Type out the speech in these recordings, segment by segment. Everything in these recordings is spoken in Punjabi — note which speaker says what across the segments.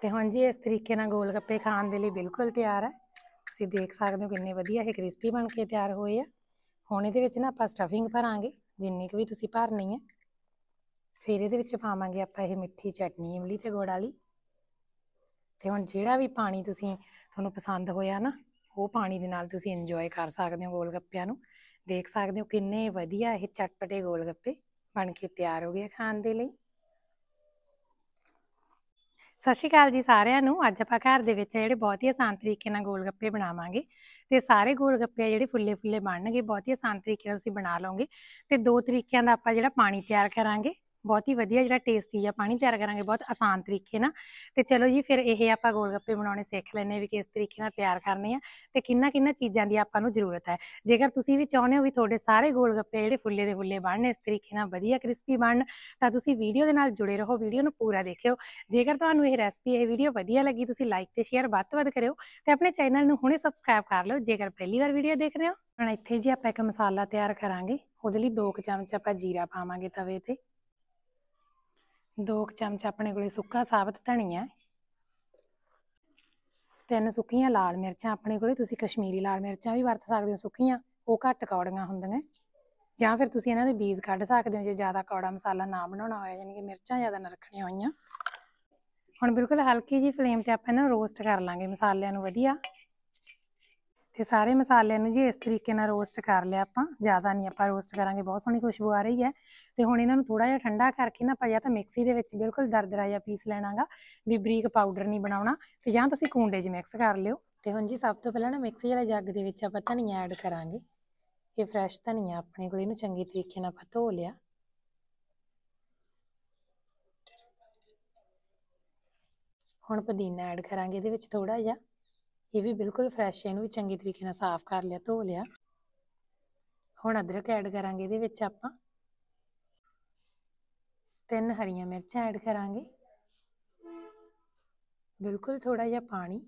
Speaker 1: ਤੇ ਹੁਣ ਜੀ ਇਸ ਤਰੀਕੇ ਨਾਲ ਗੋਲ ਗੱਪੇ ਖਾਣ ਦੇ ਲਈ ਬਿਲਕੁਲ ਤਿਆਰ ਹੈ ਤੁਸੀਂ ਦੇਖ ਸਕਦੇ ਹੋ ਕਿੰਨੇ ਵਧੀਆ ਇਹ ਕ੍ਰਿਸਪੀ ਬਣ ਕੇ ਤਿਆਰ ਹੋਏ ਆ ਹੁਣ ਇਹਦੇ ਵਿੱਚ ਨਾ ਆਪਾਂ ਸਟਫਿੰਗ ਭਰਾਂਗੇ ਜਿੰਨੀ ਕੁ ਵੀ ਤੁਸੀਂ ਭਰਨੀ ਹੈ ਫਿਰ ਇਹਦੇ ਵਿੱਚ ਪਾਵਾਂਗੇ ਆਪਾਂ ਇਹ ਮਿੱਠੀ ਚਟਨੀ ਇਮਲੀ ਤੇ ਗੁੜ ਵਾਲੀ ਤੇ ਹੁਣ ਜਿਹੜਾ ਵੀ ਪਾਣੀ ਤੁਸੀਂ ਤੁਹਾਨੂੰ ਪਸੰਦ ਹੋਇਆ ਨਾ ਉਹ ਪਾਣੀ ਦੇ ਨਾਲ ਤੁਸੀਂ ਇੰਜੋਏ ਕਰ ਸਕਦੇ ਹੋ ਗੋਲ ਗੱਪਿਆਂ ਨੂੰ ਦੇਖ ਸਕਦੇ ਹੋ ਕਿੰਨੇ ਵਧੀਆ ਇਹ ਚਟਪਟੇ ਗੋਲ ਗੱਪੇ ਬਣ ਕੇ ਤਿਆਰ ਹੋ ਗਏ ਖਾਣ ਦੇ ਲਈ ਸਤਿ ਸ਼੍ਰੀ ਅਕਾਲ ਜੀ ਸਾਰਿਆਂ ਨੂੰ ਅੱਜ ਆਪਾਂ ਘਰ ਦੇ ਵਿੱਚ ਜਿਹੜੇ ਬਹੁਤ ਹੀ ਆਸਾਨ ਤਰੀਕੇ ਨਾਲ ਗੋਲ ਗੱਪੇ ਬਣਾਵਾਂਗੇ ਤੇ ਸਾਰੇ ਗੋਲ ਗੱਪੇ ਜਿਹੜੇ ਫੁੱਲੇ ਫੁੱਲੇ ਬਣਨਗੇ ਬਹੁਤ ਹੀ ਆਸਾਨ ਤਰੀਕੇ ਨਾਲ ਅਸੀਂ ਬਣਾ ਲਵਾਂਗੇ ਤੇ ਦੋ ਤਰੀਕਿਆਂ ਦਾ ਆਪਾਂ ਜਿਹੜਾ ਪਾਣੀ ਤਿਆਰ ਕਰਾਂਗੇ ਬਹੁਤ ਹੀ ਵਧੀਆ ਜਿਹੜਾ ਟੇਸਟੀ ਜਿਹਾ ਪਾਣੀ ਤਿਆਰ ਕਰਾਂਗੇ ਬਹੁਤ ਆਸਾਨ ਤਰੀਕੇ ਨਾਲ ਤੇ ਚਲੋ ਜੀ ਫਿਰ ਇਹ ਆਪਾਂ ਗੋਲ ਗੱਪੇ ਬਣਾਉਣੇ ਸਿੱਖ ਲੈਨੇ ਵੀ ਕਿਸ ਤਰੀਕੇ ਨਾਲ ਤਿਆਰ ਕਰਨੇ ਆ ਤੇ ਕਿੰਨਾ ਕਿੰਨਾ ਚੀਜ਼ਾਂ ਦੀ ਆਪਾਂ ਨੂੰ ਜ਼ਰੂਰਤ ਹੈ ਜੇਕਰ ਤੁਸੀਂ ਵੀ ਚਾਹੁੰਦੇ ਹੋ ਵੀ ਤੁਹਾਡੇ ਸਾਰੇ ਗੋਲ ਗੱਪੇ ਜਿਹੜੇ ਫੁੱਲੇ ਦੇ ਫੁੱਲੇ ਬਣਨ ਇਸ ਤਰੀਕੇ ਨਾਲ ਵਧੀਆ ਕ੍ਰਿਸਪੀ ਬਣਨ ਤਾਂ ਤੁਸੀਂ ਵੀਡੀਓ ਦੇ ਨਾਲ ਜੁੜੇ ਰਹੋ ਵੀਡੀਓ ਨੂੰ ਪੂਰਾ ਦੇਖਿਓ ਜੇਕਰ ਤੁਹਾਨੂੰ ਇਹ ਰੈਸਪੀ ਇਹ ਵੀਡੀਓ ਵਧੀਆ ਲੱਗੀ ਤੁਸੀਂ ਲਾਈਕ ਤੇ ਸ਼ੇਅਰ ਵੱਧ ਤੋਂ ਵੱਧ ਕਰਿਓ ਤੇ ਆਪਣੇ ਚੈਨਲ ਨੂੰ ਹੁਣੇ ਸਬਸਕ੍ਰਾਈਬ ਕਰ ਲਓ ਜੇਕਰ ਪਹਿਲੀ ਵਾਰ ਵੀਡੀਓ ਦੇਖ ਰਹੇ ਹੋ ਹੁਣ ਇੱਥੇ ਜੀ ਆਪਾਂ ਇੱਕ ਮਸਾਲਾ ਤਿਆਰ ਕਰਾਂਗੇ ਉਹਦੇ ਲਈ 2 ਚਮਚ ਆਪਾਂ ਜੀਰਾ ਪਾਵਾਂਗੇ ਤਵੇ ਤੇ ਦੋ ਚਮਚ ਆਪਣੇ ਕੋਲੇ ਸੁੱਕਾ ਸਾਬਤ ਧਨੀਆ ਤਿੰਨ ਸੁੱਕੀਆਂ ਲਾਲ ਮਿਰਚਾਂ ਆਪਣੇ ਕੋਲੇ ਤੁਸੀਂ ਕਸ਼ਮੀਰੀ ਲਾਲ ਮਿਰਚਾਂ ਵੀ ਵਰਤ ਸਕਦੇ ਹੋ ਸੁੱਕੀਆਂ ਉਹ ਘੱਟ ਕੌੜੀਆਂ ਹੁੰਦੀਆਂ ਜਾਂ ਫਿਰ ਤੁਸੀਂ ਇਹਨਾਂ ਦੇ ਬੀਜ ਕੱਢ ਸਕਦੇ ਹੋ ਜੇ ਜ਼ਿਆਦਾ ਕੌੜਾ ਮਸਾਲਾ ਨਾ ਬਣਾਉਣਾ ਹੋਇਆ ਯਾਨੀ ਕਿ ਮਿਰਚਾਂ ਜ਼ਿਆਦਾ ਨਾ ਰੱਖਣੀਆਂ ਹੋਈਆਂ ਹੁਣ ਬਿਲਕੁਲ ਹਲਕੀ ਜੀ ਫਲੇਮ ਤੇ ਆਪਾਂ ਇਹਨਾਂ ਨੂੰ ਰੋਸਟ ਕਰ ਲਾਂਗੇ ਮਸਾਲਿਆਂ ਨੂੰ ਵਧੀਆ ਤੇ ਸਾਰੇ ਮਸਾਲਿਆਂ ਨੂੰ ਜੀ ਇਸ ਤਰੀਕੇ ਨਾਲ ਰੋਸਟ ਕਰ ਲਿਆ ਆਪਾਂ ਜ਼ਿਆਦਾ ਨਹੀਂ ਆਪਾਂ ਰੋਸਟ ਕਰਾਂਗੇ ਬਹੁਤ ਸੋਹਣੀ ਖੁਸ਼ਬੂ ਆ ਰਹੀ ਹੈ ਤੇ ਹੁਣ ਇਹਨਾਂ ਨੂੰ ਥੋੜਾ ਜਿਹਾ ਠੰਡਾ ਕਰਕੇ ਨਾ ਆਪਾਂ ਜਾਂ ਤਾਂ ਮਿਕਸੀ ਦੇ ਵਿੱਚ ਬਿਲਕੁਲ ਦਰਦਰਾ ਜਿਹਾ ਪੀਸ ਲੈਣਾਗਾ ਵੀ ਬਰੀਕ ਪਾਊਡਰ ਨਹੀਂ ਬਣਾਉਣਾ ਤੇ ਜਾਂ ਤੁਸੀਂ ਕੂੰਡੇ 'ਚ ਮਿਕਸ ਕਰ ਲਿਓ ਤੇ ਹੁਣ ਜੀ ਸਭ ਤੋਂ ਪਹਿਲਾਂ ਨਾ ਮਿਕਸੀ ਵਾਲੇ ਜੱਗ ਦੇ ਵਿੱਚ ਆਪਾਂ ਧਨੀਆ ਐਡ ਕਰਾਂਗੇ ਇਹ ਫਰੈਸ਼ ਧਨੀਆ ਆਪਣੇ ਕੋਲ ਇਹਨੂੰ ਚੰਗੀ ਤਰੀਕੇ ਨਾਲ ਆਪਾਂ ਧੋ ਲਿਆ ਹੁਣ ਪੁਦੀਨਾ ਐਡ ਕਰਾਂਗੇ ਇਹਦੇ ਵਿੱਚ ਥੋੜਾ ਜਿਹਾ ਇਹ ਵੀ ਬਿਲਕੁਲ ਫਰੈਸ਼ ਹੈ ਇਹਨੂੰ ਵੀ ਚੰਗੇ ਤਰੀਕੇ ਨਾਲ ਸਾਫ਼ ਕਰ ਲਿਆ ਧੋ ਲਿਆ ਹੁਣ ਅਦਰਕ ਐਡ ਕਰਾਂਗੇ ਇਹਦੇ ਵਿੱਚ ਆਪਾਂ ਤਿੰਨ ਹਰੀਆਂ ਮਿਰਚਾਂ ਐਡ ਕਰਾਂਗੇ ਬਿਲਕੁਲ ਥੋੜਾ ਜਿਹਾ ਪਾਣੀ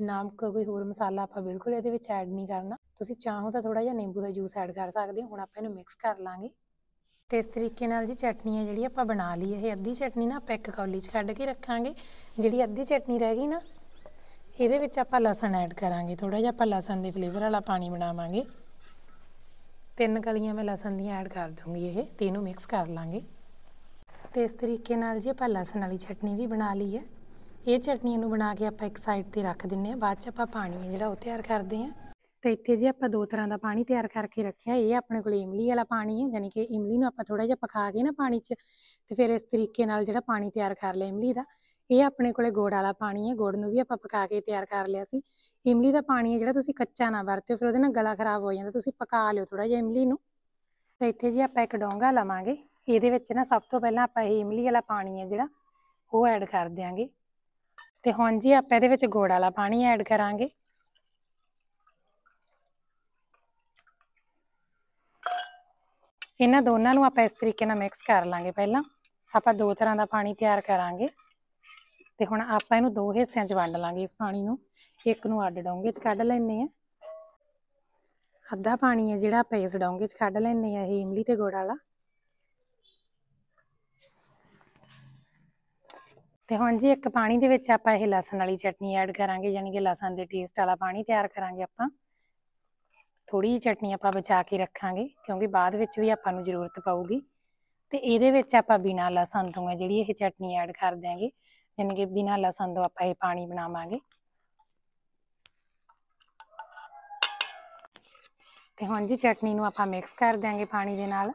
Speaker 1: ਨਾਮਕ ਕੋਈ ਹੋਰ ਮਸਾਲਾ ਆਪਾਂ ਬਿਲਕੁਲ ਇਹਦੇ ਵਿੱਚ ਐਡ ਨਹੀਂ ਕਰਨਾ ਤੁਸੀਂ ਚਾਹੋ ਤਾਂ ਥੋੜਾ ਜਿਹਾ ਨਿੰਬੂ ਦਾ ਜੂਸ ਐਡ ਕਰ ਸਕਦੇ ਹੋ ਹੁਣ ਆਪਾਂ ਇਹਨੂੰ ਮਿਕਸ ਕਰ ਲਾਂਗੇ ਤੇ ਇਸ ਤਰੀਕੇ ਨਾਲ ਜੀ ਚਟਨੀ ਹੈ ਜਿਹੜੀ ਆਪਾਂ ਬਣਾ ਲਈ ਇਹ ਅੱਧੀ ਚਟਨੀ ਨਾ ਆਪਾਂ ਇੱਕ ਕੌਲੀ 'ਚ ਕੱਢ ਕੇ ਰੱਖਾਂਗੇ ਜਿਹੜੀ ਅੱਧੀ ਚਟਨੀ ਰਹਿ ਗਈ ਨਾ ਇਹਦੇ ਵਿੱਚ ਆਪਾਂ ਲਸਣ ਐਡ ਕਰਾਂਗੇ ਥੋੜਾ ਜਿਹਾ ਆਪਾਂ ਲਸਣ ਦੇ ਫਲੇਵਰ ਵਾਲਾ ਪਾਣੀ ਬਣਾਵਾਂਗੇ ਤਿੰਨ ਕਲੀਆਂ ਮੈਂ ਲਸਣ ਦੀਆਂ ਐਡ ਕਰ ਦੂੰਗੀ ਇਹ ਤੇ ਇਹਨੂੰ ਮਿਕਸ ਕਰ ਲਾਂਗੇ ਤੇ ਇਸ ਤਰੀਕੇ ਨਾਲ ਜੀ ਆਪਾਂ ਲਸਣ ਵਾਲੀ ਚਟਨੀ ਵੀ ਬਣਾ ਲਈ ਹੈ ਇਹ ਚਟਨੀ ਨੂੰ ਬਣਾ ਕੇ ਆਪਾਂ ਇੱਕ ਸਾਈਡ ਤੇ ਰੱਖ ਦਿੰਨੇ ਆ ਬਾਅਦ ਚ ਆਪਾਂ ਪਾਣੀ ਜਿਹੜਾ ਉਹ ਤਿਆਰ ਕਰਦੇ ਆ ਤੇ ਇੱਥੇ ਜੀ ਆਪਾਂ ਦੋ ਤਰ੍ਹਾਂ ਦਾ ਪਾਣੀ ਤਿਆਰ ਕਰਕੇ ਰੱਖਿਆ ਇਹ ਆਪਣੇ ਕੋਲ ਇਮਲੀ ਵਾਲਾ ਪਾਣੀ ਹੈ ਯਾਨੀ ਕਿ ਇਮਲੀ ਨੂੰ ਆਪਾਂ ਥੋੜਾ ਜਿਹਾ ਪਕਾ ਕੇ ਨਾ ਪਾਣੀ 'ਚ ਤੇ ਫਿਰ ਇਸ ਤਰੀਕੇ ਨਾਲ ਜਿਹੜਾ ਪਾਣੀ ਤਿਆਰ ਕਰ ਲਿਆ ਇਮਲੀ ਦਾ ਇਹ ਆਪਣੇ ਕੋਲੇ ਗੋੜ ਵਾਲਾ ਪਾਣੀ ਹੈ ਗੋੜ ਨੂੰ ਵੀ ਆਪਾਂ ਪਕਾ ਕੇ ਤਿਆਰ ਕਰ ਲਿਆ ਸੀ ਇਮਲੀ ਦਾ ਪਾਣੀ ਹੈ ਜਿਹੜਾ ਤੁਸੀਂ ਕੱਚਾ ਨਾ ਵਰਤਿਓ ਫਿਰ ਉਹਦੇ ਨਾਲ ਗਲਾ ਖਰਾਬ ਹੋ ਜਾਂਦਾ ਤੁਸੀਂ ਪਕਾ ਲਿਓ ਥੋੜਾ ਜਿਹਾ ਇਮਲੀ ਨੂੰ ਤੇ ਇੱਥੇ ਜੀ ਆਪਾਂ ਇੱਕ ਡੋਂਗਾ ਲਵਾਂਗੇ ਇਹਦੇ ਵਿੱਚ ਨਾ ਸਭ ਤੋਂ ਪਹਿਲਾਂ ਆਪਾਂ ਇਹ ਇਮਲੀ ਵਾਲਾ ਪਾਣੀ ਹੈ ਜਿਹੜਾ ਉਹ ਐਡ ਕਰ ਦਿਆਂਗੇ ਤੇ ਹੁਣ ਜੀ ਆਪਾਂ ਇਹਦੇ ਵਿੱਚ ਗੋੜ ਵਾਲਾ ਪਾਣੀ ਐਡ ਕਰਾਂਗੇ ਇਹਨਾਂ ਦੋਨਾਂ ਨੂੰ ਆਪਾਂ ਇਸ ਤਰੀਕੇ ਨਾਲ ਮਿਕਸ ਕਰ ਲਾਂਗੇ ਪਹਿਲਾਂ ਆਪਾਂ ਦੋ ਤਰ੍ਹਾਂ ਦਾ ਪਾਣੀ ਤਿਆਰ ਕਰਾਂਗੇ ਤੇ ਹੁਣ ਆਪਾਂ ਇਹਨੂੰ ਦੋ ਹਿੱਸਿਆਂ 'ਚ ਵੰਡ ਲਾਂਗੇ ਇਸ ਪਾਣੀ ਨੂੰ ਇੱਕ ਨੂੰ ਅੱਡ ਡੋਂਗੇ 'ਚ ਕੱਢ ਲੈਣੇ ਆ ਅੱਧਾ ਪਾਣੀ ਹੈ ਜਿਹੜਾ ਆਪਾਂ ਇਸ ਡੋਂਗੇ 'ਚ ਕੱਢ ਲੈਣੇ ਆ ਇਹ ਇਮਲੀ ਤੇ ਗੋੜਾ ਵਾਲਾ ਤੇ ਹੁਣ ਜੀ ਇੱਕ ਪਾਣੀ ਦੇ ਵਿੱਚ ਆਪਾਂ ਇਹ ਲਸਣ ਵਾਲੀ ਚਟਨੀ ਐਡ ਕਰਾਂਗੇ ਯਾਨੀ ਕਿ ਲਸਣ ਦੇ ਟੇਸਟ ਵਾਲਾ ਪਾਣੀ ਤਿਆਰ ਕਰਾਂਗੇ ਆਪਾਂ ਥੋੜੀ ਜਿਹੀ ਚਟਨੀ ਆਪਾਂ ਬਚਾ ਕੇ ਰੱਖਾਂਗੇ ਕਿਉਂਕਿ ਬਾਅਦ ਵਿੱਚ ਵੀ ਆਪਾਂ ਨੂੰ ਜ਼ਰੂਰਤ ਪਊਗੀ ਤੇ ਇਹਦੇ ਵਿੱਚ ਆਪਾਂ ਬਿਨਾਂ ਲਸਣ ਤੋਂ ਜਿਹੜੀ ਇਹ ਚਟਨੀ ਐਡ ਕਰ ਦਿਆਂਗੇ ਯਾਨੀ ਕਿ ਬਿਨਾ ਲਸਣ ਤੋਂ ਆਪਾਂ ਇਹ ਪਾਣੀ ਬਣਾਵਾਂਗੇ ਤੇ ਹੁਣ ਜੀ ਚਟਨੀ ਨੂੰ ਆਪਾਂ ਮਿਕਸ ਕਰ ਦਿਆਂਗੇ ਪਾਣੀ ਦੇ ਨਾਲ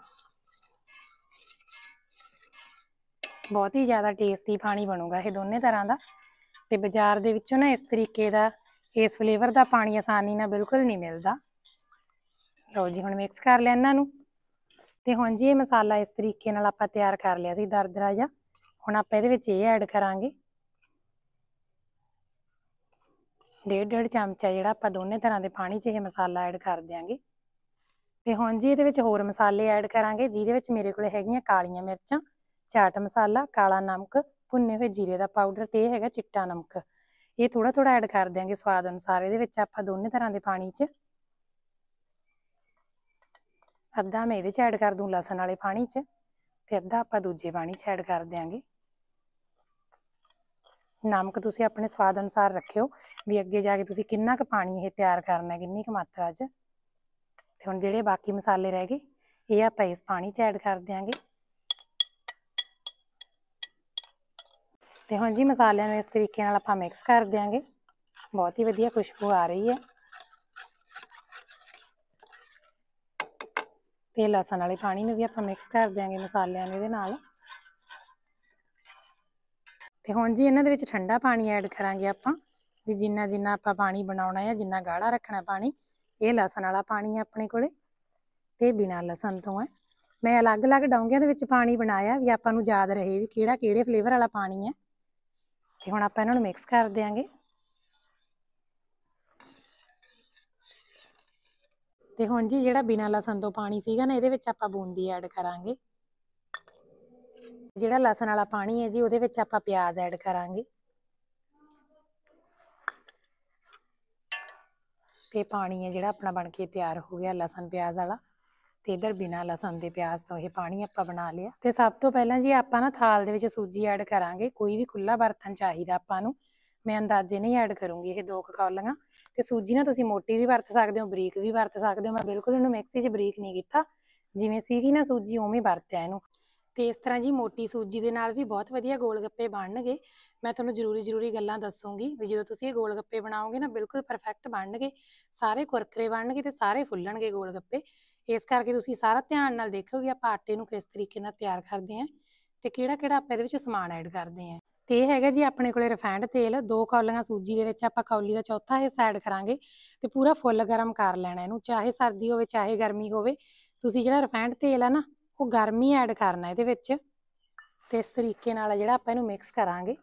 Speaker 1: ਬਹੁਤ ਹੀ ਜ਼ਿਆਦਾ ਟੇਸਟੀ ਪਾਣੀ ਬਣੂਗਾ ਇਹ ਦੋਨੇ ਤਰ੍ਹਾਂ ਦਾ ਤੇ ਬਾਜ਼ਾਰ ਦੇ ਵਿੱਚੋਂ ਨਾ ਇਸ ਤਰੀਕੇ ਦਾ ਇਸ ਫਲੇਵਰ ਦਾ ਪਾਣੀ ਆਸਾਨੀ ਨਾਲ ਬਿਲਕੁਲ ਨਹੀਂ ਮਿਲਦਾ ਲਓ ਜੀ ਹੁਣ ਮਿਕਸ ਕਰ ਲਿਆ ਇਹਨਾਂ ਨੂੰ ਤੇ ਹੁਣ ਜੀ ਇਹ ਮਸਾਲਾ ਇਸ ਤਰੀਕੇ ਨਾਲ ਆਪਾਂ ਤਿਆਰ ਕਰ ਲਿਆ ਸੀ ਦਰਦਰਾ ਜਾਂ ਹੁਣ ਆਪਾਂ ਇਹਦੇ ਵਿੱਚ ਇਹ ਐਡ ਕਰਾਂਗੇ ਡੇਢ ਡੇਢ ਚਮਚਾ ਜਿਹੜਾ ਆਪਾਂ ਦੋਨੇ ਤਰ੍ਹਾਂ ਦੇ ਪਾਣੀ 'ਚ ਇਹ ਮਸਾਲਾ ਐਡ ਕਰ ਦਿਆਂਗੇ ਤੇ ਹੁਣ ਜੀ ਇਹਦੇ ਵਿੱਚ ਹੋਰ ਮਸਾਲੇ ਐਡ ਕਰਾਂਗੇ ਜਿਹਦੇ ਵਿੱਚ ਮੇਰੇ ਕੋਲ ਹੈਗੀਆਂ ਕਾਲੀਆਂ ਮਿਰਚਾਂ ਚਾਟ ਮਸਾਲਾ ਕਾਲਾ ਨਮਕ ਭੁੰਨੇ ਹੋਏ ਜੀਰੇ ਦਾ ਪਾਊਡਰ ਤੇ ਇਹ ਹੈਗਾ ਚਿੱਟਾ ਨਮਕ ਇਹ ਥੋੜਾ ਥੋੜਾ ਐਡ ਕਰ ਦਿਆਂਗੇ ਸਵਾਦ ਅਨੁਸਾਰ ਇਹਦੇ ਵਿੱਚ ਆਪਾਂ ਦੋਨੇ ਤਰ੍ਹਾਂ ਦੇ ਪਾਣੀ 'ਚ ਅੱਧਾ ਮੈਂ ਇਹਦੇ 'ਚ ਐਡ ਕਰ ਦੂੰ ਲਸਣ ਵਾਲੇ ਪਾਣੀ 'ਚ ਤੇ ਅੱਧਾ ਆਪਾਂ ਦੂਜੇ ਪਾਣੀ 'ਚ ਐਡ ਕਰ ਦਿਆਂਗੇ ਨਮਕ ਤੁਸੀਂ ਆਪਣੇ ਸਵਾਦ ਅਨੁਸਾਰ ਰੱਖਿਓ ਵੀ ਅੱਗੇ ਜਾ ਕੇ ਤੁਸੀਂ ਕਿੰਨਾ ਕੁ ਪਾਣੀ ਇਹ ਤਿਆਰ ਕਰਨਾ ਕਿੰਨੀ ਕੁ ਮਾਤਰਾ 'ਚ ਤੇ ਹੁਣ ਜਿਹੜੇ ਬਾਕੀ ਮਸਾਲੇ ਰਹਿ ਗਏ ਇਹ ਆਪਾਂ ਇਸ ਪਾਣੀ 'ਚ ਐਡ ਕਰ ਦਿਆਂਗੇ ਤੇ ਹੁਣ ਜੀ ਮਸਾਲਿਆਂ ਨੂੰ ਇਸ ਤਰੀਕੇ ਨਾਲ ਆਪਾਂ ਮਿਕਸ ਕਰ ਦਿਆਂਗੇ ਬਹੁਤ ਹੀ ਵਧੀਆ ਖੁਸ਼ਬੂ ਆ ਰਹੀ ਹੈ ਤੇ ਲਸਣ ਵਾਲੇ ਪਾਣੀ ਨੂੰ ਵੀ ਆਪਾਂ ਮਿਕਸ ਕਰ ਦਿਆਂਗੇ ਮਸਾਲਿਆਂ ਨੂੰ ਇਹਦੇ ਨਾਲ ਤੇ ਹੁਣ ਜੀ ਇਹਨਾਂ ਦੇ ਵਿੱਚ ਠੰਡਾ ਪਾਣੀ ਐਡ ਕਰਾਂਗੇ ਆਪਾਂ ਵੀ ਜਿੰਨਾ ਜਿੰਨਾ ਆਪਾਂ ਪਾਣੀ ਬਣਾਉਣਾ ਹੈ ਜਿੰਨਾ ਗਾੜਾ ਰੱਖਣਾ ਪਾਣੀ ਇਹ ਲਸਣ ਵਾਲਾ ਪਾਣੀ ਹੈ ਆਪਣੇ ਕੋਲੇ ਤੇ ਬਿਨਾਂ ਲਸਣ ਤੋਂ ਹੈ ਮੈਂ ਅਲੱਗ-ਅਲੱਗ ਡੌਂਗਿਆਂ ਦੇ ਵਿੱਚ ਪਾਣੀ ਬਣਾਇਆ ਵੀ ਆਪਾਂ ਨੂੰ ਯਾਦ ਰਹੇ ਵੀ ਕਿਹੜਾ ਕਿਹੜੇ ਫਲੇਵਰ ਵਾਲਾ ਪਾਣੀ ਹੈ ਤੇ ਹੁਣ ਆਪਾਂ ਇਹਨਾਂ ਨੂੰ ਮਿਕਸ ਕਰ ਦੇਾਂਗੇ ਤੇ ਹੁਣ ਜੀ ਜਿਹੜਾ ਬਿਨਾਂ ਲਸਣ ਤੋਂ ਪਾਣੀ ਸੀਗਾ ਨਾ ਇਹਦੇ ਵਿੱਚ ਆਪਾਂ ਬੂੰਦੀ ਐਡ ਕਰਾਂਗੇ ਜਿਹੜਾ ਲਸਣ ਵਾਲਾ ਪਾਣੀ ਹੈ ਜੀ ਉਹਦੇ ਵਿੱਚ ਆਪਾਂ ਪਿਆਜ਼ ਐਡ ਕਰਾਂਗੇ ਤੇ ਪਾਣੀ ਹੈ ਜਿਹੜਾ ਆਪਣਾ ਬਣ ਕੇ ਤਿਆਰ ਹੋ ਗਿਆ ਲਸਣ ਪਿਆਜ਼ ਵਾਲਾ ਤੇ ਇਧਰ ਬਿਨਾ ਲਸਣ ਦੇ ਪਿਆਜ਼ ਤੋਂ ਇਹ ਪਾਣੀ ਆਪਾਂ ਬਣਾ ਲਿਆ ਤੇ ਸਭ ਤੋਂ ਪਹਿਲਾਂ ਜੀ ਆਪਾਂ ਨਾ ਥਾਲ ਦੇ ਵਿੱਚ ਸੂਜੀ ਐਡ ਕਰਾਂਗੇ ਕੋਈ ਵੀ ਖੁੱਲਾ ਬਰਤਨ ਚਾਹੀਦਾ ਆਪਾਂ ਨੂੰ ਮੈਂ ਅੰਦਾਜ਼ੇ ਨਹੀਂ ਐਡ ਕਰੂੰਗੀ ਇਹ ਦੋ ਕੌਲੀਆਂ ਤੇ ਸੂਜੀ ਨਾ ਤੁਸੀਂ ਮੋਟੀ ਵੀ ਵਰਤ ਸਕਦੇ ਹੋ ਬਰੀਕ ਵੀ ਵਰਤ ਸਕਦੇ ਹੋ ਮੈਂ ਬਿਲਕੁਲ ਇਹਨੂੰ ਮਿਕਸੀ 'ਚ ਬਰੀਕ ਨਹੀਂ ਕੀਤਾ ਜਿਵੇਂ ਸੀਗੀ ਨਾ ਸੂਜੀ ਉਵੇਂ ਵਰਤਿਆ ਇਹਨੂੰ ਤੇ ਇਸ ਤਰ੍ਹਾਂ ਜੀ ਮੋਟੀ ਸੂਜੀ ਦੇ ਨਾਲ ਵੀ ਬਹੁਤ ਵਧੀਆ ਗੋਲ ਗੱਪੇ ਬਣਨਗੇ ਮੈਂ ਤੁਹਾਨੂੰ ਜ਼ਰੂਰੀ ਜ਼ਰੂਰੀ ਗੱਲਾਂ ਦੱਸੂਗੀ ਵੀ ਜਦੋਂ ਤੁਸੀਂ ਇਹ ਗੋਲ ਗੱਪੇ ਬਣਾਓਗੇ ਨਾ ਬਿਲਕੁਲ ਪਰਫੈਕਟ ਬਣਨਗੇ ਸਾਰੇ ਕੁਰਕਰੇ ਬਣਨਗੇ ਤੇ ਸਾਰੇ ਫੁੱਲਣਗੇ ਗੋਲ ਗੱਪੇ ਇਸ ਕਰਕੇ ਤੁਸੀਂ ਸਾਰਾ ਧਿਆਨ ਨਾਲ ਦੇਖਿਓ ਵੀ ਆਪਾਂ ਆਟੇ ਨੂੰ ਕਿਸ ਤਰੀਕੇ ਨਾਲ ਤਿਆਰ ਕਰਦੇ ਆਂ ਤੇ ਕਿਹੜਾ ਕਿਹੜਾ ਆਪਾਂ ਇਹਦੇ ਵਿੱਚ ਸਮਾਨ ਐਡ ਕਰਦੇ ਆਂ ਤੇ ਇਹ ਹੈਗਾ ਜੀ ਆਪਣੇ ਕੋਲੇ ਰਿਫਾਈਨਡ ਤੇਲ ਦੋ ਕੌਲੀਆਂ ਸੂਜੀ ਦੇ ਵਿੱਚ ਆਪਾਂ ਕੌਲੀ ਦਾ ਚੌਥਾ ਹਿੱਸਾ ਐਡ ਕਰਾਂਗੇ ਤੇ ਪੂਰਾ ਫੁੱਲ ਗਰਮ ਕਰ ਲੈਣਾ ਇਹਨੂੰ ਚਾਹੇ ਸਰਦੀ ਹੋਵੇ ਚਾਹੇ ਗਰਮੀ ਹੋਵੇ ਤੁਸੀਂ ਜਿਹੜਾ ਰਿਫਾਈਨਡ ਤੇਲ ਆ ਨਾ ਉਹ ਗਰਮੀ ਐਡ ਕਰਨਾ ਇਹਦੇ ਵਿੱਚ ਤੇ ਇਸ ਤਰੀਕੇ ਨਾਲ ਜਿਹੜਾ ਆਪਾਂ ਇਹਨੂੰ ਮਿਕਸ ਕਰਾਂਗੇ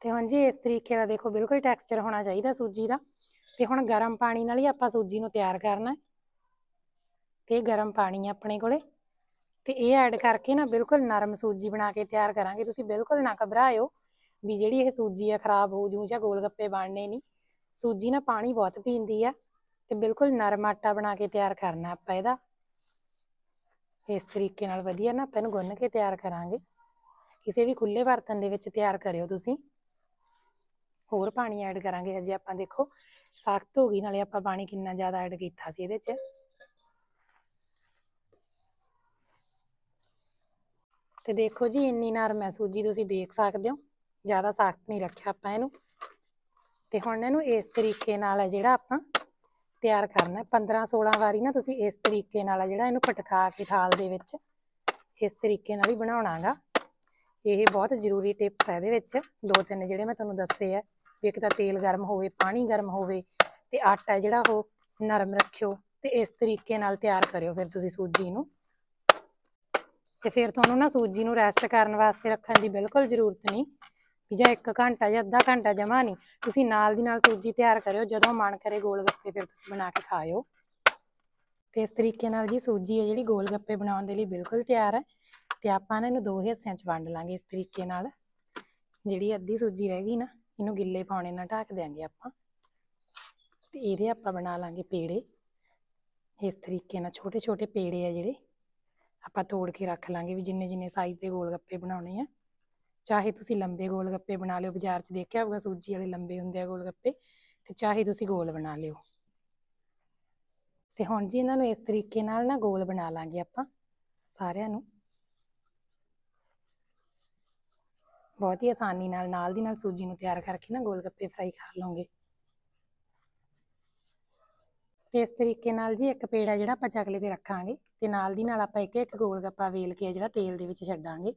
Speaker 1: ਤੇ ਹੁਣ ਜੀ ਇਸ ਤਰੀਕੇ ਦਾ ਦੇਖੋ ਬਿਲਕੁਲ ਟੈਕਸਚਰ ਹੋਣਾ ਚਾਹੀਦਾ ਸੂਜੀ ਦਾ ਤੇ ਹੁਣ ਗਰਮ ਪਾਣੀ ਨਾਲ ਹੀ ਆਪਾਂ ਸੂਜੀ ਨੂੰ ਤਿਆਰ ਕਰਨਾ ਤੇ ਗਰਮ ਪਾਣੀ ਆਪਣੇ ਕੋਲੇ ਤੇ ਇਹ ਐਡ ਕਰਕੇ ਨਾ ਬਿਲਕੁਲ ਨਰਮ ਸੂਜੀ ਬਣਾ ਕੇ ਤਿਆਰ ਕਰਾਂਗੇ ਤੁਸੀਂ ਬਿਲਕੁਲ ਨਾ ਘਬਰਾਇਓ ਵੀ ਜਿਹੜੀ ਇਹ ਸੂਜੀ ਆ ਖਰਾਬ ਹੋ ਜੂ ਜਾਂ ਗੋਲ ਗੱਪੇ ਬਣਨੇ ਨਹੀਂ ਸੂਜੀ ਨਾਲ ਪਾਣੀ ਬਹੁਤ ਪੀਂਦੀ ਆ ਤੇ ਬਿਲਕੁਲ ਨਰਮ ਆਟਾ ਬਣਾ ਕੇ ਤਿਆਰ ਕਰਨਾ ਆਪਾਂ ਇਹਦਾ ਇਸ ਤਰੀਕੇ ਨਾਲ ਵਧੀਆ ਨਾ ਆਪਾਂ ਇਹਨੂੰ ਗੁੰਨ ਕੇ ਤਿਆਰ ਕਰਾਂਗੇ ਕਿਸੇ ਵੀ ਖੁੱਲੇ ਬਰਤਨ ਦੇ ਵਿੱਚ ਤਿਆਰ ਕਰਿਓ ਤੁਸੀਂ ਹੋਰ ਪਾਣੀ ਐਡ ਕਰਾਂਗੇ ਅਜੇ ਆਪਾਂ ਦੇਖੋ ਸਖਤ ਹੋ ਗਈ ਨਾਲੇ ਆਪਾਂ ਪਾਣੀ ਕਿੰਨਾ ਜ਼ਿਆਦਾ ਐਡ ਕੀਤਾ ਸੀ ਇਹਦੇ ਵਿੱਚ ਤੇ ਦੇਖੋ ਜੀ ਇੰਨੀ ਨਰਮ ਹੈ ਸੂਜੀ ਤੁਸੀਂ ਦੇਖ ਸਕਦੇ ਹੋ ਜ਼ਿਆਦਾ ਸਖਤ ਨਹੀਂ ਰੱਖਿਆ ਆਪਾਂ ਇਹਨੂੰ ਤੇ ਹੁਣ ਇਹਨੂੰ ਇਸ ਤਰੀਕੇ ਨਾਲ ਹੈ ਜਿਹੜਾ ਆਪਾਂ ਤਿਆਰ ਕਰਨਾ 15 16 ਵਾਰੀ ਨਾ ਤੁਸੀਂ ਇਸ ਤਰੀਕੇ ਨਾਲ ਜਿਹੜਾ ਇਹਨੂੰ ਫਟਕਾ ਕੇ ਥਾਲ ਦੇ ਵਿੱਚ ਇਸ ਤਰੀਕੇ ਨਾਲ ਹੀ ਬਣਾਉਣਾਗਾ ਇਹ ਬਹੁਤ ਜ਼ਰੂਰੀ ਟਿਪਸ ਹੈ ਇਹਦੇ ਵਿੱਚ ਦੋ ਤਿੰਨ ਜਿਹੜੇ ਮੈਂ ਤੁਹਾਨੂੰ ਦੱਸੇ ਆ ਵੀ ਇੱਕ ਤਾਂ ਤੇਲ ਗਰਮ ਹੋਵੇ ਪਾਣੀ ਗਰਮ ਹੋਵੇ ਤੇ ਆਟਾ ਜਿਹੜਾ ਉਹ ਨਰਮ ਰੱਖਿਓ ਤੇ ਇਸ ਤਰੀਕੇ ਨਾਲ ਤਿਆਰ ਕਰਿਓ ਫਿਰ ਤੁਸੀਂ ਸੂਜੀ ਨੂੰ ਤੇ ਫਿਰ ਤੁਹਾਨੂੰ ਨਾ ਸੂਜੀ ਨੂੰ ਰੈਸਟ ਕਰਨ ਵਾਸਤੇ ਰੱਖਣ ਦੀ ਬਿਲਕੁਲ ਜ਼ਰੂਰਤ ਨਹੀਂ ਕਿ ਜੇ 1 ਘੰਟਾ ਜਾਂ ਅੱਧਾ ਘੰਟਾ ਜਮਾ ਨਹੀਂ ਤੁਸੀਂ ਨਾਲ ਦੀ ਨਾਲ ਸੂਜੀ ਤਿਆਰ ਕਰਿਓ ਜਦੋਂ ਮਨ ਕਰੇ ਗੋਲ ਗੱਪੇ ਫਿਰ ਤੁਸੀਂ ਬਣਾ ਕੇ ਖਾਇਓ ਤੇ ਇਸ ਤਰੀਕੇ ਨਾਲ ਜੀ ਸੂਜੀ ਹੈ ਜਿਹੜੀ ਗੋਲ ਗੱਪੇ ਬਣਾਉਣ ਦੇ ਲਈ ਬਿਲਕੁਲ ਤਿਆਰ ਹੈ ਤੇ ਆਪਾਂ ਨੇ ਇਹਨੂੰ ਦੋ ਹਿੱਸਿਆਂ 'ਚ ਵੰਡ ਲਾਂਗੇ ਇਸ ਤਰੀਕੇ ਨਾਲ ਜਿਹੜੀ ਅੱਧੀ ਸੂਜੀ ਰਹਿ ਗਈ ਨਾ ਇਹਨੂੰ ਗਿੱਲੇ ਪਾਉਣੇ ਨਾਲ ਢੱਕ ਦੇਾਂਗੇ ਆਪਾਂ ਤੇ ਇਹਦੇ ਆਪਾਂ ਬਣਾ ਲਾਂਗੇ ਪੇੜੇ ਇਸ ਤਰੀਕੇ ਨਾਲ ਛੋਟੇ ਛੋਟੇ ਪੇੜੇ ਆ ਜਿਹੜੇ ਆਪਾਂ ਤੋੜ ਕੇ ਰੱਖ ਲਾਂਗੇ ਵੀ ਜਿੰਨੇ ਜਿੰਨੇ ਸਾਈਜ਼ ਦੇ ਗੋਲ ਗੱਪੇ ਬਣਾਉਣੇ ਆ ਚਾਹੇ ਤੁਸੀਂ ਲੰਬੇ ਗੋਲ ਗੱਪੇ ਬਣਾ ਲਿਓ ਬਾਜ਼ਾਰ 'ਚ ਦੇਖਿਆ ਹੋਊਗਾ ਸੂਜੀ ਵਾਲੇ ਲੰਬੇ ਹੁੰਦੇ ਆ ਗੋਲ ਗੱਪੇ ਤੇ ਚਾਹੇ ਤੁਸੀਂ ਗੋਲ ਬਣਾ ਲਿਓ ਤੇ ਹੁਣ ਜੀ ਇਹਨਾਂ ਨੂੰ ਇਸ ਤਰੀਕੇ ਨਾਲ ਨਾ ਗੋਲ ਬਣਾ ਲਾਂਗੇ ਆਪਾਂ ਸਾਰਿਆਂ ਨੂੰ ਬਹੁਤ ਹੀ ਆਸਾਨੀ ਨਾਲ ਨਾਲ ਦੀ ਨਾਲ ਸੂਜੀ ਨੂੰ ਤਿਆਰ ਕਰਕੇ ਨਾ ਗੋਲ ਗੱਪੇ ਫਰਾਈ ਕਰ ਲਵਾਂਗੇ ਤੇ ਇਸ ਤਰੀਕੇ ਨਾਲ ਜੀ ਇੱਕ ਪੇੜਾ ਜਿਹੜਾ ਆਪਾਂ ਚਕਲੇ ਤੇ ਰੱਖਾਂਗੇ ਤੇ ਨਾਲ ਦੀ ਨਾਲ ਆਪਾਂ ਇੱਕ ਇੱਕ ਗੋਲ ਗੱਪਾ ਵੇਲ ਕੇ ਜਿਹੜਾ ਤੇਲ ਦੇ ਵਿੱਚ ਛੱਡਾਂਗੇ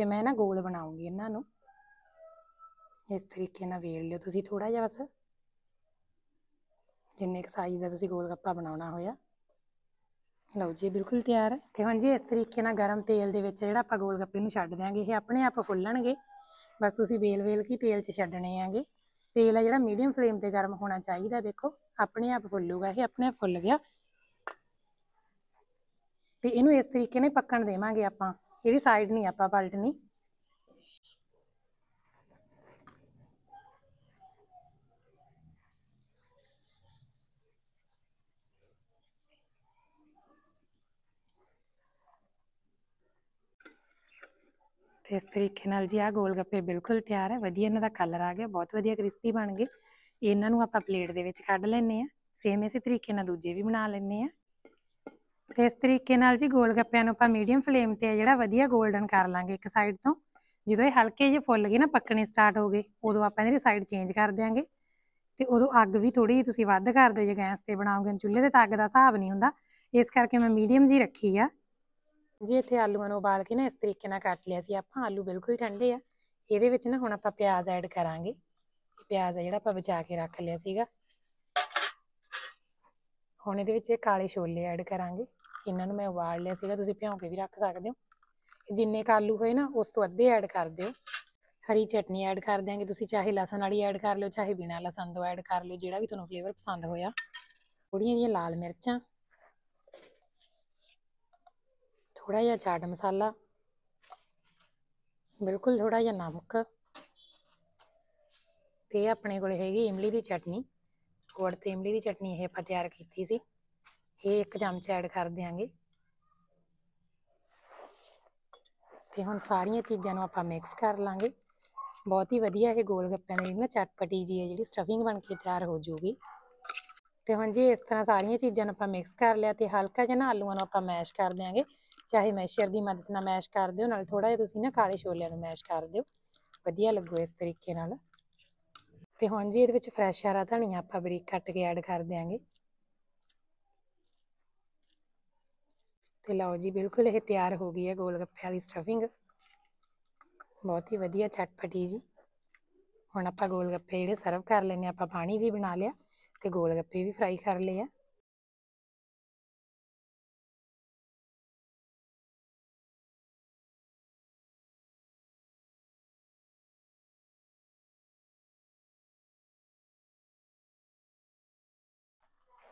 Speaker 1: ਤੇ ਮੈਂ ਨਾ ਗੋਲ ਬਣਾਉਂਗੀ ਇਹਨਾਂ ਨੂੰ ਇਸ ਤਰੀਕੇ ਨਾਲ ਵੇਲ ਲਿਓ ਤੁਸੀਂ ਥੋੜਾ ਜਿਹਾ ਬਸ ਜਿੰਨੇ ਕੁ ਸਾਈਜ਼ ਦਾ ਤੁਸੀਂ ਗੋਲ ਗੱਪਾ ਬਣਾਉਣਾ ਹੋਇਆ ਲਓ ਜੀ ਬਿਲਕੁਲ ਤਿਆਰ ਹੈ ਤੇ ਹਾਂ ਜੀ ਇਸ ਤਰੀਕੇ ਨਾਲ ਗਰਮ ਤੇਲ ਦੇ ਵਿੱਚ ਜਿਹੜਾ ਆਪਾਂ ਗੋਲ ਗੱਪੇ ਨੂੰ ਛੱਡ ਦਿਆਂਗੇ ਇਹ ਆਪਣੇ ਆਪ ਫੁੱਲਣਗੇ ਬਸ ਤੁਸੀਂ ਵੇਲ ਵੇਲ ਕੀ ਤੇਲ 'ਚ ਛੱਡਣੇ ਆਂਗੇ ਤੇਲ ਆ ਜਿਹੜਾ ਮੀਡੀਅਮ ਫਲੇਮ ਤੇ ਗਰਮ ਹੋਣਾ ਚਾਹੀਦਾ ਦੇਖੋ ਆਪਣੇ ਆਪ ਫੁੱਲੂਗਾ ਇਹ ਆਪਣੇ ਆਪ ਫੁੱਲ ਗਿਆ ਤੇ ਇਹਨੂੰ ਇਸ ਤਰੀਕੇ ਨਾਲ ਪੱਕਣ ਦੇਵਾਂਗੇ ਆਪਾਂ ਇਹਦੀ ਸਾਈਡ ਨਹੀਂ ਆਪਾਂ ਪਲਟਣੀ ਤੇ ਇਸ ਤਰੀਕੇ ਨਾਲ ਜੀ ਆ ਗੋਲ ਗੱਪੇ ਬਿਲਕੁਲ ਤਿਆਰ ਹੈ ਵਧੀਆ ਇਹਨਾਂ ਦਾ ਕਲਰ ਆ ਗਿਆ ਬਹੁਤ ਵਧੀਆ ਕ੍ਰਿਸਪੀ ਬਣ ਗਏ ਇਹਨਾਂ ਨੂੰ ਆਪਾਂ ਪਲੇਟ ਦੇ ਵਿੱਚ ਕੱਢ ਲੈਣੇ ਆ ਸੇਮ ਇਸੇ ਤਰੀਕੇ ਨਾਲ ਦੂਜੇ ਵੀ ਬਣਾ ਲੈਣੇ ਆ ਇਸ ਤਰੀਕੇ ਨਾਲ ਜੀ ਗੋਲ ਗੱਪਿਆਂ ਨੂੰ ਆਪਾਂ ਮੀਡੀਅਮ ਫਲੇਮ ਤੇ ਜਿਹੜਾ ਵਧੀਆ 골ਡਨ ਕਰ ਲਾਂਗੇ ਇੱਕ ਸਾਈਡ ਤੋਂ ਜਦੋਂ ਇਹ ਹਲਕੇ ਜਿਹੇ ਫੁੱਲ ਗਏ ਨਾ ਪੱਕਣੇ ਸਟਾਰਟ ਹੋ ਗਏ ਉਦੋਂ ਆਪਾਂ ਇਹਦੀ ਸਾਈਡ ਚੇਂਜ ਕਰ ਦਿਆਂਗੇ ਤੇ ਉਦੋਂ ਅੱਗ ਵੀ ਥੋੜੀ ਜਿਹੀ ਤੁਸੀਂ ਵੱਧ ਕਰ ਦਿਓ ਜੇ ਗੈਸ ਤੇ ਬਣਾਓਗੇ ਚੁੱਲ੍ਹੇ ਦੇ ਤਾਂ ਅੱਗ ਦਾ ਹਿਸਾਬ ਨਹੀਂ ਹੁੰਦਾ ਇਸ ਕਰਕੇ ਮੈਂ ਮੀਡੀਅਮ ਜੀ ਰੱਖੀ ਆ ਜੀ ਇੱਥੇ ਆਲੂਆਂ ਨੂੰ ਉਬਾਲ ਕੇ ਨਾ ਇਸ ਤਰੀਕੇ ਨਾਲ ਕੱਟ ਲਿਆ ਸੀ ਆਪਾਂ ਆਲੂ ਬਿਲਕੁਲ ਠੰਡੇ ਆ ਇਹਦੇ ਵਿੱਚ ਨਾ ਹੁਣ ਆਪਾਂ ਪਿਆਜ਼ ਐਡ ਕਰਾਂਗੇ ਪਿਆਜ਼ ਆ ਜਿਹੜਾ ਆਪਾਂ ਬਚਾ ਕੇ ਰੱਖ ਲਿਆ ਸੀਗਾ ਹੁਣ ਇਹਦੇ ਵਿੱਚ ਇਹ ਕਾਲੇ ਛੋਲੇ ਐਡ ਕਰਾਂਗੇ ਇਹਨਾਂ ਨੂੰ ਮੈਂ ਉਬਾਲ ਲਿਆ ਸੀਗਾ ਤੁਸੀਂ ਭਿਓ ਕੇ ਵੀ ਰੱਖ ਸਕਦੇ ਹੋ ਜਿੰਨੇ ਕਾਲੂ ਹੋਏ ਨਾ ਉਸ ਤੋਂ ਅੱਧੇ ਐਡ ਕਰ ਦਿਓ ਹਰੀ ਚਟਨੀ ਐਡ ਕਰ ਦਿਆਂਗੇ ਤੁਸੀਂ ਚਾਹੇ ਲਸਣ ਵਾਲੀ ਐਡ ਕਰ ਲਿਓ ਚਾਹੇ ਬਿਨਾ ਲਸਣ ਤੋਂ ਐਡ ਕਰ ਲਿਓ ਜਿਹੜਾ ਵੀ ਤੁਹਾਨੂੰ ਫਲੇਵਰ ਪਸੰਦ ਹੋਇਆ ਥੋੜੀਆਂ ਜੀਆਂ ਲਾਲ ਮਿਰਚਾਂ ਥੋੜਾ ਜਿਹਾ ਚਾਟ ਮਸਾਲਾ ਬਿਲਕੁਲ ਥੋੜਾ ਜਿਹਾ ਨਮਕ ਤੇ ਆਪਣੇ ਕੋਲ ਹੈਗੀ ਇਮਲੀ ਦੀ ਚਟਨੀ ਕੋੜ ਤੇ ਇਮਲੀ ਦੀ ਚਟਨੀ ਇਹ ਆਪਾਂ ਤਿਆਰ ਕੀਤੀ ਸੀ ਇਹ ਇੱਕ ਚਮਚ ਐਡ ਕਰ ਦਿਆਂਗੇ ਤੇ ਹੁਣ ਸਾਰੀਆਂ ਚੀਜ਼ਾਂ ਨੂੰ ਆਪਾਂ ਮਿਕਸ ਕਰ ਲਾਂਗੇ ਬਹੁਤ ਹੀ ਵਧੀਆ ਇਹ ਗੋਲ ਗੱਪਿਆਂ ਦੀ ਨਾ ਚਟਪਟੀ ਜੀ ਹੈ ਜਿਹੜੀ ਸਟਫਿੰਗ ਬਣ ਕੇ ਤਿਆਰ ਹੋ ਜੂਗੀ ਤੇ ਹੁਣ ਜੀ ਇਸ ਤਰ੍ਹਾਂ ਸਾਰੀਆਂ ਚੀਜ਼ਾਂ ਨੂੰ ਆਪਾਂ ਮਿਕਸ ਕਰ ਲਿਆ ਤੇ ਹਲਕਾ ਜਿਹਾ ਨਾ ਆਲੂਆਂ ਨੂੰ ਆਪਾਂ ਮੈਸ਼ ਕਰ ਦਿਆਂਗੇ ਚਾਹੇ ਮੈਸ਼ਰ ਦੀ ਮਦਦ ਨਾਲ ਮੈਸ਼ ਕਰ ਦਿਓ ਨਾਲ ਥੋੜਾ ਜਿਹਾ ਤੁਸੀਂ ਨਾ ਕਾਲੇ ਛੋਲਿਆਂ ਨੂੰ ਮੈਸ਼ ਕਰ ਦਿਓ ਵਧੀਆ ਲੱਗੋ ਇਸ ਤਰੀਕੇ ਨਾਲ ਤੇ ਹੁਣ ਜੀ ਇਹਦੇ ਵਿੱਚ ਫਰੈਸ਼ ਹਰਾ ਧਨੀਆ ਆਪਾਂ ਬਰੀਕ ਕੱਟ ਕੇ ਐਡ ਕਰ ਦਿਆਂਗੇ ਤੇ ਲਓ ਜੀ ਬਿਲਕੁਲ ਇਹ ਤਿਆਰ ਹੋ ਗਈ ਹੈ ਗੋਲ ਗੱਪੇ ਵਾਲੀ ਸਟਫਿੰਗ ਬਹੁਤ ਹੀ ਵਧੀਆ ਚਟਪਟੀ ਜੀ ਹੁਣ ਆਪਾਂ ਗੋਲ ਗੱਪੇ ਜਿਹੜੇ ਸਰਵ ਕਰ ਲੈਨੇ ਆਪਾਂ ਪਾਣੀ ਵੀ ਬਣਾ ਲਿਆ ਤੇ ਗੋਲ ਗੱਪੇ ਵੀ ਫਰਾਈ ਕਰ ਲਏ ਆ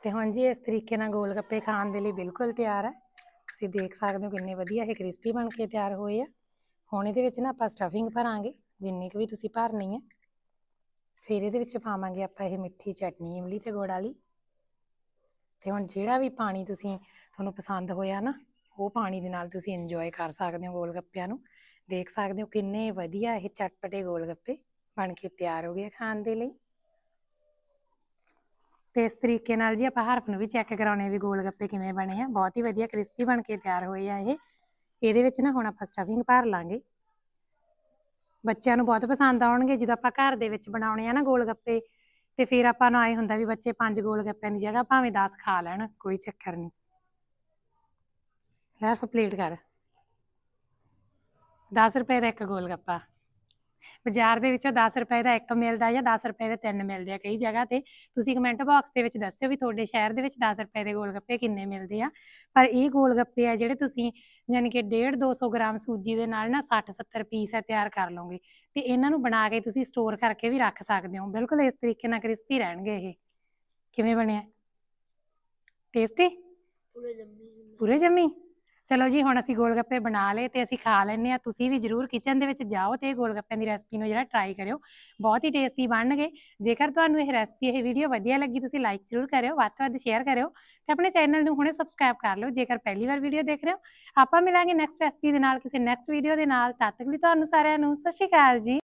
Speaker 1: ਤੇ ਹੁਣ ਜੀ ਇਸ ਤਰੀਕੇ ਨਾਲ ਗੋਲ ਗੱਪੇ ਖਾਣ ਦੇ ਲਈ ਬਿਲਕੁਲ ਤਿਆਰ ਹੈ ਤੁਸੀਂ ਦੇਖ ਸਕਦੇ ਹੋ ਕਿੰਨੇ ਵਧੀਆ ਇਹ ਕ੍ਰਿਸਪੀ ਬਣ ਕੇ ਤਿਆਰ ਹੋਏ ਆ ਹੁਣ ਇਹਦੇ ਵਿੱਚ ਨਾ ਆਪਾਂ ਸਟਫਿੰਗ ਭਰਾਂਗੇ ਜਿੰਨੀ ਕੁ ਵੀ ਤੁਸੀਂ ਭਰਨੀ ਹੈ ਫਿਰ ਇਹਦੇ ਵਿੱਚ ਪਾਵਾਂਗੇ ਆਪਾਂ ਇਹ ਮਿੱਠੀ ਚਟਨੀ ਇਮਲੀ ਤੇ ਗੁੜ ਵਾਲੀ ਤੇ ਹੁਣ ਜਿਹੜਾ ਵੀ ਪਾਣੀ ਤੁਸੀਂ ਤੁਹਾਨੂੰ ਪਸੰਦ ਹੋਇਆ ਨਾ ਉਹ ਪਾਣੀ ਦੇ ਨਾਲ ਤੁਸੀਂ ਇੰਜੋਏ ਕਰ ਸਕਦੇ ਹੋ ਗੋਲ ਗੱਪਿਆਂ ਨੂੰ ਦੇਖ ਸਕਦੇ ਹੋ ਕਿੰਨੇ ਵਧੀਆ ਇਹ ਚਟਪਟੇ ਗੋਲ ਗੱਪੇ ਬਣ ਕੇ ਤਿਆਰ ਹੋ ਗਏ ਖਾਣ ਦੇ ਲਈ ਇਸ ਤਰੀਕੇ ਨਾਲ ਜੀ ਆਪਾਂ ਹਰਫ ਨੂੰ ਵੀ ਚੈੱਕ ਕਰਾਉਣੇ ਵੀ ਗੋਲ ਗੱਪੇ ਕਿਵੇਂ ਬਣੇ ਆ ਬਹੁਤ ਹੀ ਵਧੀਆ ਕ੍ਰਿਸਪੀ ਬਣ ਕੇ ਤਿਆਰ ਹੋਏ ਆ ਇਹ ਇਹਦੇ ਵਿੱਚ ਨਾ ਹੁਣ ਆਪਾਂ ਸਟਫਿੰਗ ਭਰ ਲਾਂਗੇ ਬੱਚਿਆਂ ਨੂੰ ਬਹੁਤ ਪਸੰਦ ਆਉਣਗੇ ਜਦੋਂ ਆਪਾਂ ਘਰ ਦੇ ਵਿੱਚ ਬਣਾਉਣੇ ਆ ਨਾ ਗੋਲ ਗੱਪੇ ਤੇ ਫਿਰ ਆਪਾਂ ਨੂੰ ਆਏ ਹੁੰਦਾ ਵੀ ਬੱਚੇ ਪੰਜ ਗੋਲ ਗੱਪਿਆਂ ਦੀ ਜਗ੍ਹਾ ਭਾਵੇਂ 10 ਖਾ ਲੈਣ ਕੋਈ ਚੱਕਰ ਨਹੀਂ ਹਰਫ ਪਲੇਟ ਕਰ 10 ਰੁਪਏ ਦਾ ਇੱਕ ਗੋਲ ਗੱਪਾ ਬਾਜ਼ਾਰ ਦੇ ਵਿੱਚੋਂ 10 ਰੁਪਏ ਦਾ ਇੱਕ ਮਿਲਦਾ ਜਾਂ 10 ਰੁਪਏ ਦੇ ਤਿੰਨ ਮਿਲਦੇ ਆ ਕਈ ਜਗ੍ਹਾ ਤੇ ਤੁਸੀਂ ਕਮੈਂਟ ਬਾਕਸ ਦੇ ਵਿੱਚ ਦੱਸਿਓ ਵੀ ਤੁਹਾਡੇ ਸ਼ਹਿਰ ਦੇ ਵਿੱਚ 10 ਰੁਪਏ ਦੇ ਗੋਲ ਗੱਪੇ ਕਿੰਨੇ ਮਿਲਦੇ ਆ ਪਰ ਇਹ ਗੋਲ ਗੱਪੇ ਆ ਜਿਹੜੇ ਤੁਸੀਂ ਯਾਨੀ ਕਿ 1.5 200 ਗ੍ਰਾਮ ਸੂਜੀ ਦੇ ਨਾਲ ਨਾ 60 70 ਪੀਸ ਆ ਤਿਆਰ ਕਰ ਲਓਗੇ ਤੇ ਇਹਨਾਂ ਨੂੰ ਬਣਾ ਕੇ ਤੁਸੀਂ ਸਟੋਰ ਕਰਕੇ ਵੀ ਰੱਖ ਸਕਦੇ ਹੋ ਬਿਲਕੁਲ ਇਸ ਤਰੀਕੇ ਨਾਲ ਕ੍ਰਿਸਪੀ ਰਹਿਣਗੇ ਇਹ ਕਿਵੇਂ ਬਣਿਆ ਟੇਸਟੀ ਪੂਰੇ ਜੰਮੀ ਪੂਰੇ ਜੰਮੀ ਚਲੋ ਜੀ ਹੁਣ ਅਸੀਂ ਗੋਲਗੱਪੇ ਬਣਾ ਲਏ ਤੇ ਅਸੀਂ ਖਾ ਲੈਨੇ ਆ ਤੁਸੀਂ ਵੀ ਜਰੂਰ ਕਿਚਨ ਦੇ ਵਿੱਚ ਜਾਓ ਤੇ ਇਹ ਗੋਲਗੱਪਿਆਂ ਦੀ ਰੈਸਪੀ ਨੂੰ ਜਿਹੜਾ ਟਰਾਈ ਕਰਿਓ ਬਹੁਤ ਹੀ ਟੇਸਟੀ ਬਣਨਗੇ ਜੇਕਰ ਤੁਹਾਨੂੰ ਇਹ ਰੈਸਪੀ ਇਹ ਵੀਡੀਓ ਵਧੀਆ ਲੱਗੀ ਤੁਸੀਂ ਲਾਈਕ ਜਰੂਰ ਕਰਿਓ ਵੱਧ ਤੋਂ ਵੱਧ ਸ਼ੇਅਰ ਕਰਿਓ ਤੇ ਆਪਣੇ ਚੈਨਲ ਨੂੰ ਹੁਣੇ ਸਬਸਕ੍ਰਾਈਬ ਕਰ ਲਓ ਜੇਕਰ ਪਹਿਲੀ ਵਾਰ ਵੀਡੀਓ ਦੇਖ ਰਹੇ ਹੋ ਆਪਾਂ ਮਿਲਾਂਗੇ ਨੈਕਸਟ ਰੈਸਪੀ ਦੇ ਨਾਲ ਕਿਸੇ ਨੈਕਸਟ ਵੀਡੀਓ ਦੇ ਨਾਲ ਤਦ ਤੱਕ ਲਈ ਤੁਹਾਨੂੰ ਸਾਰਿਆਂ ਨੂੰ ਸਤਿ ਸ਼੍ਰੀ ਅਕਾਲ ਜੀ